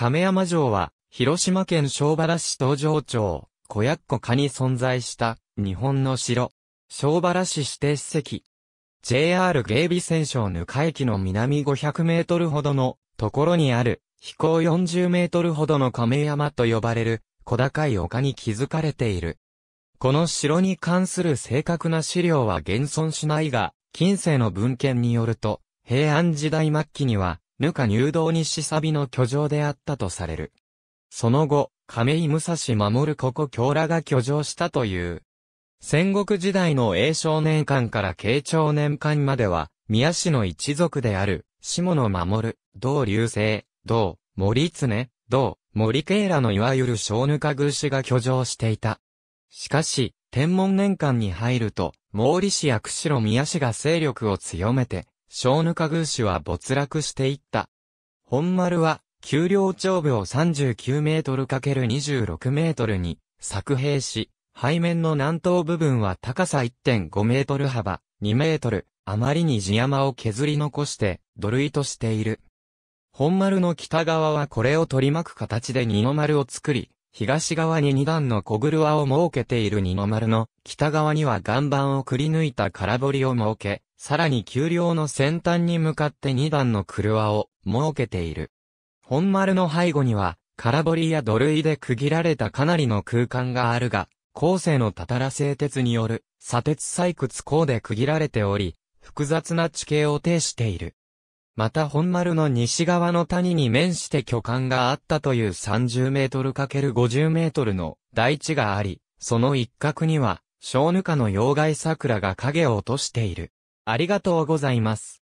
亀山城は、広島県小原市東城町、小薬庫下に存在した、日本の城。小原市指定史跡。JR 芸備線ぬか駅の南500メートルほどの、ところにある、飛行40メートルほどの亀山と呼ばれる、小高い丘に築かれている。この城に関する正確な資料は現存しないが、近世の文献によると、平安時代末期には、ぬか入道にしさびの居城であったとされる。その後、亀井武蔵守るここ京羅が居城したという。戦国時代の永少年間から慶長年間までは、宮市の一族である、下野守、道流星、道、森常、道、森慶らのいわゆる小ぬか宮司が居城していた。しかし、天文年間に入ると、毛利氏や釧路宮氏が勢力を強めて、小ぬか宮市は没落していった。本丸は、丘陵長部を39メートル ×26 メートルに作兵し、背面の南東部分は高さ1.5メートル幅2メートル、あまりに地山を削り残して土塁としている。本丸の北側はこれを取り巻く形で二の丸を作り、東側に2段の小車を設けている二の丸の、北側には岩盤をくり抜いた空堀を設け、さらに丘陵の先端に向かって2段の車を設けている。本丸の背後には、空堀や土塁で区切られたかなりの空間があるが、後世のたたら製鉄による、砂鉄採掘工で区切られており、複雑な地形を呈している。また本丸の西側の谷に面して巨漢があったという30メートル ×50 メートルの大地があり、その一角には、小ぬかの妖怪桜が影を落としている。ありがとうございます。